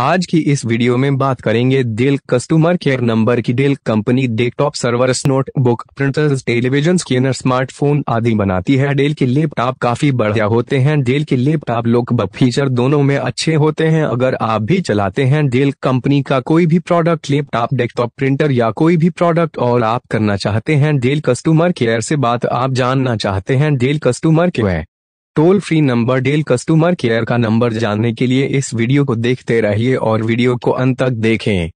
आज की इस वीडियो में बात करेंगे डेल कस्टमर केयर नंबर की Dell company desktop servers notebook printers television scanner smartphone आदि बनाती है डेल के लैपटॉप काफी बढ़िया होते हैं डेल के लैपटॉप लोग फीचर दोनों में अच्छे होते हैं अगर आप भी चलाते हैं डेल कंपनी का कोई भी प्रोडक्ट लैपटॉप डेस्कटॉप प्रिंटर या कोई भी प्रोडक्ट और आप करना चाहते हैं डेल कस्टमर केयर से बात आप जानना चाहते हैं Dell customer care toll free number Dell customer care का नंबर जानने के लिए इस वीडियो को देखते रहिए और वीडियो को अंत तक देखें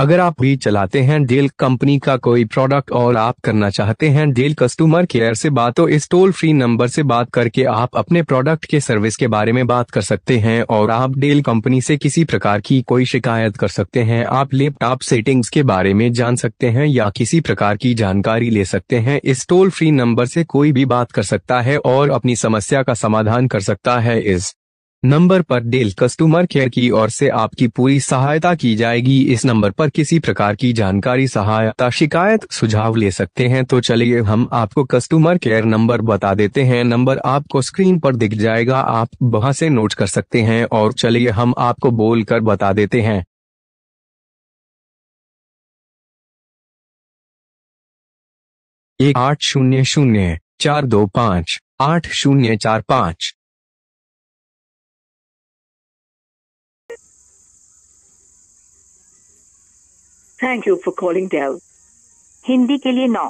अगर आप भी चलाते हैं डेल कंपनी का कोई प्रोडक्ट और आप करना चाहते हैं डेल कस्टमर केयर से बात तो इस टोल फ्री नंबर से बात करके आप अपने प्रोडक्ट के सर्विस के बारे में बात कर सकते हैं और आप डेल कंपनी से किसी प्रकार की कोई शिकायत कर सकते हैं आप लैपटॉप सेटिंग्स के बारे में जान सकते हैं या किसी प्रकार की जानकारी ले सकते हैं इस टोल फ्री नंबर से कोई भी बात कर सकता है और अपनी समस्या का समाधान कर सकता है इस नंबर पर डेल कस्टमर केयर की ओर से आपकी पूरी सहायता की जाएगी इस नंबर पर किसी प्रकार की जानकारी सहायता शिकायत सुझाव ले सकते हैं तो चलिए हम आपको कस्टमर केयर नंबर बता देते हैं नंबर आपको स्क्रीन पर दिख जाएगा आप वहां से नोट कर सकते हैं और चलिए हम आपको बोल कर बता देते हैं एक आठ शून्य शून्य चार दो पाँच आठ शून्य चार पाँच thank you for calling Dell Hindi के लिए नौ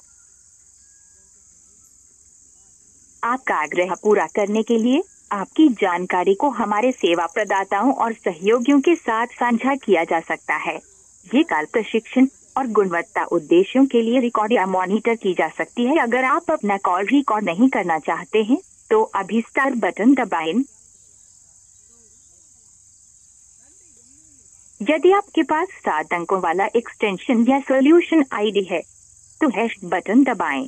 आपका आग्रह पूरा करने के लिए आपकी जानकारी को हमारे सेवा प्रदाताओं और सहयोगियों के साथ साझा किया जा सकता है ये काल प्रशिक्षण और गुणवत्ता उद्देश्यों के लिए रिकॉर्ड या मॉनिटर की जा सकती है अगर आप अपना कॉल रिकॉर्ड नहीं करना चाहते हैं तो अभी स्टार बटन दबाएं यदि आपके पास सात अंकों वाला एक्सटेंशन या सॉल्यूशन आईडी है तो हैश बटन दबाएं।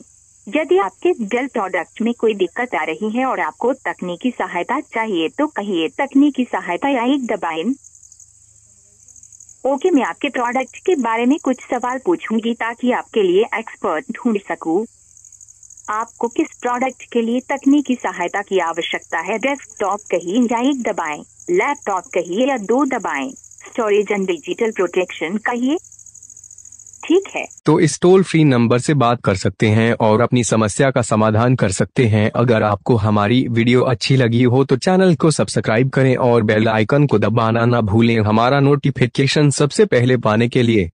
यदि आपके डेल प्रोडक्ट में कोई दिक्कत आ रही है और आपको तकनीकी सहायता चाहिए तो कहिए तकनीकी सहायता या एक दबाए ओके मैं आपके प्रोडक्ट के बारे में कुछ सवाल पूछूंगी ताकि आपके लिए एक्सपर्ट ढूंढ सकू आपको किस प्रोडक्ट के लिए तकनीकी सहायता की आवश्यकता है डेस्कटॉप कहिए या एक दबाएं, लैपटॉप कहिए या दो दबाएं। स्टोरेज एंड डिजिटल प्रोटेक्शन कहिए ठीक है तो इस टोल फ्री नंबर से बात कर सकते हैं और अपनी समस्या का समाधान कर सकते हैं अगर आपको हमारी वीडियो अच्छी लगी हो तो चैनल को सब्सक्राइब करें और बेल आइकन को दबाना ना भूलें हमारा नोटिफिकेशन सबसे पहले पाने के लिए